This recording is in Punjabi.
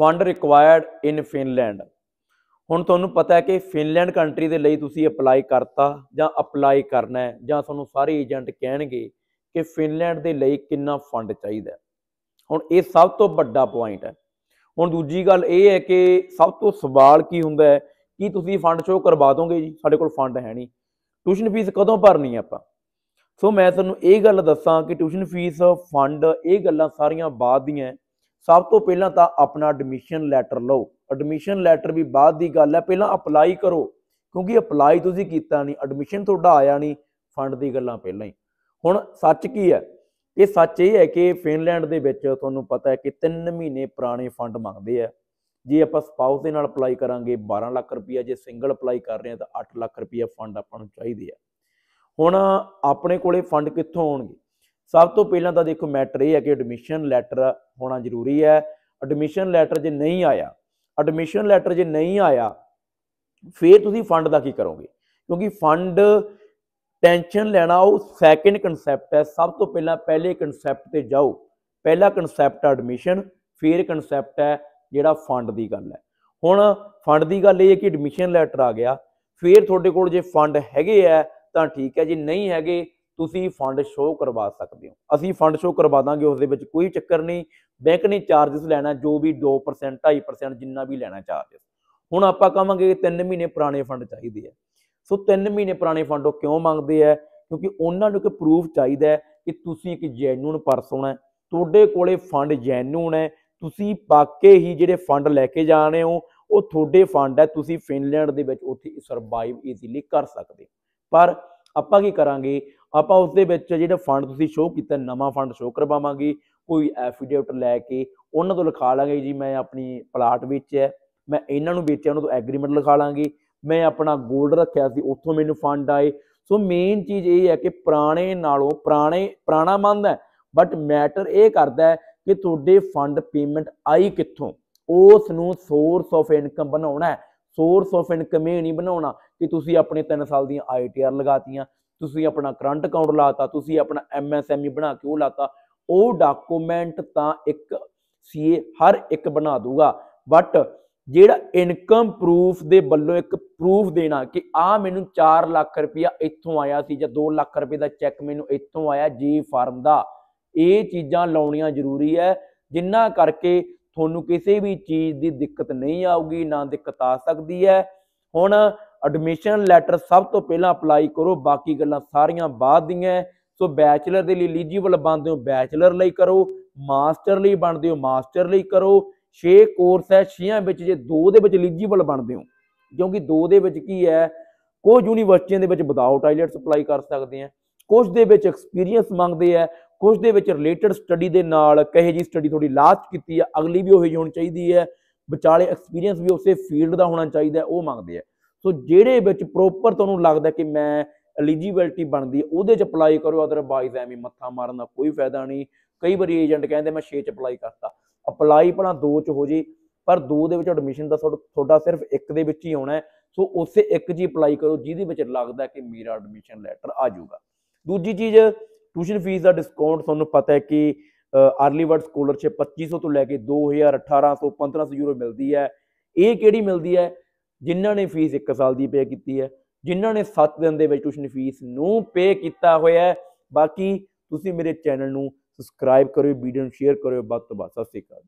ਫੰਡ ਰਿਕੁਆਇਰਡ ਇਨ ਫਿਨਲੈਂਡ ਹੁਣ ਤੁਹਾਨੂੰ ਪਤਾ ਹੈ ਕਿ ਫਿਨਲੈਂਡ ਕੰਟਰੀ ਦੇ ਲਈ ਤੁਸੀਂ ਅਪਲਾਈ ਕਰਤਾ ਜਾਂ ਅਪਲਾਈ ਕਰਨਾ ਹੈ ਜਾਂ ਤੁਹਾਨੂੰ ਸਾਰੇ ਏਜੰਟ ਕਹਿਣਗੇ ਕਿ ਫਿਨਲੈਂਡ ਦੇ ਲਈ ਕਿੰਨਾ ਫੰਡ ਚਾਹੀਦਾ ਹੁਣ ਇਹ ਸਭ ਤੋਂ ਵੱਡਾ ਪੁਆਇੰਟ ਹੈ ਹੁਣ ਦੂਜੀ ਗੱਲ ਇਹ ਹੈ ਕਿ ਸਭ ਤੋਂ ਸਵਾਲ ਕੀ ਹੁੰਦਾ ਹੈ ਕਿ ਤੁਸੀਂ ਫੰਡ ਸ਼ੋ ਕਰਵਾ ਦੋਗੇ ਜੀ ਸਾਡੇ ਕੋਲ ਫੰਡ ਹੈ ਨਹੀਂ ਟਿਊਸ਼ਨ ਫੀਸ ਕਦੋਂ ਭਰਨੀ ਹੈ ਆਪਾਂ ਸੋ ਮੈਂ ਤੁਹਾਨੂੰ ਇਹ ਗੱਲ ਦੱਸਾਂ ਕਿ ਟਿਊਸ਼ਨ ਫੀਸ ਫੰਡ ਇਹ ਗੱਲਾਂ ਸਾਰੀਆਂ ਬਾਅਦ ਦੀਆਂ ਸਭ ਤੋਂ ਪਹਿਲਾਂ ਤਾਂ ਆਪਣਾ ਐਡਮਿਸ਼ਨ ਲੈਟਰ ਲਓ ਐਡਮਿਸ਼ਨ ਲੈਟਰ ਵੀ ਬਾਅਦ ਦੀ ਗੱਲ ਹੈ ਪਹਿਲਾਂ ਅਪਲਾਈ ਕਰੋ ਕਿਉਂਕਿ ਅਪਲਾਈ ਤੁਸੀਂ ਕੀਤਾ ਨਹੀਂ ਐਡਮਿਸ਼ਨ ਤੁਹਾਡਾ ਆਇਆ ਨਹੀਂ ਫੰਡ ਦੀ ਗੱਲਾਂ ਪਹਿਲਾਂ ਹੀ ਹੁਣ ਸੱਚ ਕੀ ਹੈ ਇਹ ਸੱਚ ਇਹ ਹੈ ਕਿ ਫਿਨਲੈਂਡ ਦੇ ਵਿੱਚ ਤੁਹਾਨੂੰ ਪਤਾ ਹੈ ਕਿ 3 ਮਹੀਨੇ ਪੁਰਾਣੇ ਫੰਡ ਮੰਗਦੇ ਆ ਜੇ ਆਪਾਂ ਸਪਾਊਸ ਦੇ ਨਾਲ ਅਪਲਾਈ ਕਰਾਂਗੇ 12 ਲੱਖ ਰੁਪਈਆ ਜੇ ਸਿੰਗਲ ਅਪਲਾਈ ਕਰ ਰਹੇ ਆ ਤਾਂ 8 ਲੱਖ ਰੁਪਈਆ ਫੰਡ ਆਪਾਂ ਨੂੰ ਚਾਹੀਦੇ ਆ ਹੁਣ ਆਪਣੇ ਕੋਲੇ ਫੰਡ ਕਿੱਥੋਂ ਆਉਣਗੇ ਸਭ ਤੋਂ ਪਹਿਲਾਂ ਤਾਂ ਦੇਖੋ ਮੈਟਰ ਇਹ ਹੈ ਕਿ ਐਡਮਿਸ਼ਨ ਲੈਟਰ ਹੋਣਾ ਜ਼ਰੂਰੀ ਹੈ ਐਡਮਿਸ਼ਨ ਲੈਟਰ ਜੇ ਨਹੀਂ ਆਇਆ ਐਡਮਿਸ਼ਨ ਲੈਟਰ ਜੇ ਨਹੀਂ ਆਇਆ ਫਿਰ ਤੁਸੀਂ ਫੰਡ ਦਾ ਕੀ ਕਰੋਗੇ ਕਿਉਂਕਿ ਫੰਡ ਟੈਨਸ਼ਨ ਲੈਣਾ ਉਹ ਸੈਕਿੰਡ ਕਨਸੈਪਟ ਹੈ ਸਭ ਤੋਂ ਪਹਿਲਾਂ ਪਹਿਲੇ ਕਨਸੈਪਟ ਤੇ ਜਾਓ ਪਹਿਲਾ ਕਨਸੈਪਟ ਐਡਮਿਸ਼ਨ ਫਿਰ ਕਨਸੈਪਟ ਹੈ ਜਿਹੜਾ ਫੰਡ ਦੀ ਗੱਲ ਹੈ ਹੁਣ ਫੰਡ ਦੀ ਗੱਲ ਇਹ ਹੈ ਕਿ ਐਡਮਿਸ਼ਨ ਲੈਟਰ ਆ ਗਿਆ ਫਿਰ ਤੁਹਾਡੇ ਕੋਲ ਜੇ ਫੰਡ ਹੈਗੇ ਆ ਤਾਂ ਠੀਕ ਹੈ ਜੇ ਨਹੀਂ ਹੈਗੇ ਤੁਸੀਂ ਫੰਡ ਸ਼ੋਅ ਕਰਵਾ ਸਕਦੇ ਹੋ ਅਸੀਂ ਫੰਡ ਸ਼ੋਅ ਕਰਵਾ ਦਾਂਗੇ ਉਸ ਦੇ ਵਿੱਚ ਕੋਈ ਚੱਕਰ ਨਹੀਂ ਬੈਂਕ ਨੇ ਚਾਰजेस ਲੈਣਾ ਜੋ ਵੀ 2% 2.5% ਜਿੰਨਾ ਵੀ ਲੈਣਾ ਚਾਰजेस ਹੁਣ ਆਪਾਂ ਕਹਾਂਗੇ 3 ਮਹੀਨੇ ਪੁਰਾਣੇ ਫੰਡ ਚਾਹੀਦੇ ਆ ਸੋ 3 ਮਹੀਨੇ ਪੁਰਾਣੇ ਫੰਡ ਉਹ ਕਿਉਂ ਮੰਗਦੇ ਆ ਕਿਉਂਕਿ ਉਹਨਾਂ ਨੂੰ ਇੱਕ ਪ੍ਰੂਫ ਚਾਹੀਦਾ ਕਿ ਤੁਸੀਂ ਇੱਕ ਜੈਨੂਨ ਪਰਸਨ ਹੈ ਤੁਹਾਡੇ ਕੋਲੇ ਫੰਡ ਜੈਨੂਨ ਹੈ ਤੁਸੀਂ ਪੱਕੇ ਹੀ ਜਿਹੜੇ ਫੰਡ ਲੈ ਕੇ ਜਾ ਰਹੇ ਹੋ ਉਹ ਤੁਹਾਡੇ ਫੰਡ ਹੈ ਤੁਸੀਂ ਫਿਨਲੈਂਡ ਦੇ ਵਿੱਚ ਉੱਥੇ ਸਰਵਾਈਵ ਈਜ਼ੀਲੀ ਕਰ ਸਕਦੇ ਪਰ ਆਪਾਂ ਕੀ ਕਰਾਂਗੇ ਆਪਾਂ ਉਸ ਦੇ ਵਿੱਚ ਜਿਹੜਾ ਫੰਡ ਤੁਸੀਂ ਸ਼ੋਅ ਕੀਤਾ ਨਵਾਂ ਫੰਡ ਸ਼ੋਅ ਕਰਵਾਵਾਂਗੇ ਕੋਈ ਐਫੀਡੇਵਿਟ ਲੈ ਕੇ ਉਹਨਾਂ ਤੋਂ ਲਿਖਾ ਲਾਂਗੇ ਜੀ ਮੈਂ ਆਪਣੀ ਪਲਾਟ ਵਿੱਚ ਹੈ ਮੈਂ ਇਹਨਾਂ ਨੂੰ ਵੇਚਿਆ ਉਹਨਾਂ ਤੋਂ ਐਗਰੀਮੈਂਟ ਲਿਖਾ ਲਾਂਗੇ ਮੈਂ ਆਪਣਾ 골ਡ ਰੱਖਿਆ ਸੀ ਉੱਥੋਂ ਮੈਨੂੰ ਫੰਡ ਆਏ ਸੋ ਮੇਨ ਚੀਜ਼ ਇਹ ਹੈ ਕਿ ਪੁਰਾਣੇ ਨਾਲੋਂ ਪੁਰਾਣੇ ਪੁਰਾਣਾ ਮੰਦ ਹੈ ਬਟ ਮੈਟਰ ਇਹ ਕਰਦਾ ਹੈ ਕਿ ਤੁਹਾਡੇ ਫੰਡ ਪੇਮੈਂਟ ਆਈ ਕਿੱਥੋਂ ਉਸ ਨੂੰ ਸੋਰਸ ਆਫ ਇਨਕਮ ਬਣਾਉਣਾ ਹੈ ਸੋਰਸ ਆਫ ਇਨਕਮ ਇਹ ਨਹੀਂ ਬਣਾਉਣਾ ਕਿ ਤੁਸੀਂ ਆਪਣੇ 3 ਸਾਲ ਦੀਆਂ ਆਈਟੀਆਰ ਲਗਾਤੀਆਂ ਤੁਸੀਂ ਆਪਣਾ ਕਰੰਟ ਅਕਾਊਂਟ ਲਾਤਾ ਤੁਸੀਂ ਆਪਣਾ ਐਮਐਸਐਮਈ e ਬਣਾ ਕੇ ਉਹ ਲਾਤਾ ਉਹ ਡਾਕੂਮੈਂਟ ਤਾਂ ਇੱਕ ਸੀਏ ਹਰ ਇੱਕ ਬਣਾ ਦੂਗਾ ਬਟ ਜਿਹੜਾ ਇਨਕਮ ਪ੍ਰੂਫ ਦੇ ਵੱਲੋਂ ਇੱਕ ਪ੍ਰੂਫ ਦੇਣਾ ਕਿ ਆ ਮੈਨੂੰ 4 ਲੱਖ ਰੁਪਇਆ ਇੱਥੋਂ ਆਇਆ ਸੀ ਜਾਂ 2 ਲੱਖ ਰੁਪਏ ਦਾ ਚੈੱਕ ਮੈਨੂੰ ਇੱਥੋਂ ਆਇਆ ਜੀ ਫਾਰਮ ਦਾ ਇਹ ਚੀਜ਼ਾਂ ਲਾਉਣੀਆਂ ਜ਼ਰੂਰੀ ਹੈ ਜਿੰਨਾ ਕਰਕੇ ਤੁਹਾਨੂੰ ਕਿਸੇ ਵੀ ਚੀਜ਼ ਦੀ ਦਿੱਕਤ ਨਹੀਂ ਆਊਗੀ ਨਾ ਦਿੱਕਤ ਆ ਸਕਦੀ ਹੈ ਹੁਣ ਐਡਮਿਸ਼ਨ ਲੈਟਰ ਸਭ ਤੋਂ ਪਹਿਲਾਂ ਅਪਲਾਈ ਕਰੋ ਬਾਕੀ ਗੱਲਾਂ ਸਾਰੀਆਂ ਬਾਅਦ ਦੀਆਂ ਸੋ ਬੈਚਲਰ ਦੇ ਲਈ ਐਲੀਜੀਬਲ ਬਣਦੇ ਹੋ ਬੈਚਲਰ ਲਈ ਕਰੋ ਮਾਸਟਰ ਲਈ ਬਣਦੇ ਹੋ ਮਾਸਟਰ ਲਈ ਕਰੋ 6 ਕੋਰਸ ਹੈ 6ਾਂ ਵਿੱਚ ਜੇ 2 ਦੇ ਵਿੱਚ ਐਲੀਜੀਬਲ ਬਣਦੇ ਹੋ ਕਿਉਂਕਿ 2 ਦੇ ਵਿੱਚ ਕੀ ਹੈ ਕੁਝ ਯੂਨੀਵਰਸਿਟੀਆਂ ਦੇ ਵਿੱਚ ਵਿਦਆਊਟ ਆਈਲੈਟਸ ਅਪਲਾਈ ਕਰ ਸਕਦੇ ਆ ਕੁਝ ਦੇ ਵਿੱਚ ਐਕਸਪੀਰੀਅੰਸ ਮੰਗਦੇ ਆ ਕੁਝ ਦੇ ਵਿੱਚ ਰਿਲੇਟਡ ਸਟੱਡੀ ਦੇ ਨਾਲ ਕਹੇ ਜੀ ਸਟੱਡੀ ਥੋੜੀ ਲਾਸਟ ਕੀਤੀ ਆ ਅਗਲੀ ਵੀ ਉਹੀ ਹੋਣੀ ਚਾਹੀਦੀ ਹੈ ਵਿਚਾਲੇ ਐਕਸਪੀਰੀਅੰਸ ਵੀ ਉਸੇ ਫੀਲਡ ਦਾ ਹੋਣਾ ਚਾਹੀਦਾ ਉਹ ਮੰਗਦੇ ਆ ਸੋ ਜਿਹੜੇ ਵਿੱਚ ਪ੍ਰੋਪਰ ਤੁਹਾਨੂੰ ਲੱਗਦਾ ਕਿ ਮੈਂ ਐਲੀਜੀਬਿਲਟੀ ਬਣਦੀ ਉਹਦੇ ਚ ਅਪਲਾਈ ਕਰੋ ਅਦਰਵਾਈਜ਼ ਐਵੇਂ ਮੱਥਾ ਮਾਰਨ ਦਾ ਕੋਈ ਫਾਇਦਾ ਨਹੀਂ ਕਈ ਵਾਰੀ ਏਜੰਟ ਕਹਿੰਦੇ ਮੈਂ 6 ਚ ਅਪਲਾਈ ਕਰਤਾ ਅਪਲਾਈ ਭਲਾ 2 ਚ ਹੋ ਜੇ ਪਰ 2 ਦੇ ਵਿੱਚ ਐਡਮਿਸ਼ਨ ਦਾ ਤੁਹਾਡਾ ਸਿਰਫ ਇੱਕ ਦੇ ਵਿੱਚ ਹੀ ਆਉਣਾ ਸੋ ਉਸੇ ਇੱਕ ਜੀ ਅਪਲਾਈ ਕਰੋ ਜਿਹਦੇ ਵਿੱਚ ਲੱਗਦਾ ਕਿ ਮੇਰਾ ਐਡਮਿਸ਼ਨ ਲੈਟਰ ਆ ਜਾਊਗਾ ਦੂਜੀ ਚੀਜ਼ ਟਿਊਸ਼ਨ ਫੀਸ ਦਾ ਡਿਸਕਾਊਂਟ ਤੁਹਾਨੂੰ ਪਤਾ ਹੈ ਕਿ अर्ਲੀ ਵਰਡ ਸਕਾਲਰਸ਼ਿਪ 2500 ਤੋਂ ਲੈ ਕੇ 2000 1800 1500 ਯੂਰੋ ਮਿਲਦੀ ਹੈ ਇਹ ਕਿਹੜੀ ਮਿਲਦੀ ਹੈ ਜਿਨ੍ਹਾਂ ਨੇ ਫੀਸ 1 ਸਾਲ ਦੀ ਪੇ ਕੀਤੀ ਹੈ ਜਿਨ੍ਹਾਂ ਨੇ 7 ਦਿਨ ਦੇ ਵਿੱਚ ਟਿਊਸ਼ਨ ਫੀਸ ਨੂੰ ਪੇ ਕੀਤਾ ਹੋਇਆ ਹੈ ਬਾਕੀ ਤੁਸੀਂ ਮੇਰੇ ਚੈਨਲ ਨੂੰ ਸਬਸਕ੍ਰਾਈਬ ਕਰੋ ਵੀਡੀਓ ਨੂੰ ਸ਼ੇਅਰ ਕਰੋ ਬਾਤ ਤੋਂ ਬਾਤ ਸਤਿ ਸ਼੍ਰੀ ਅਕਾਲ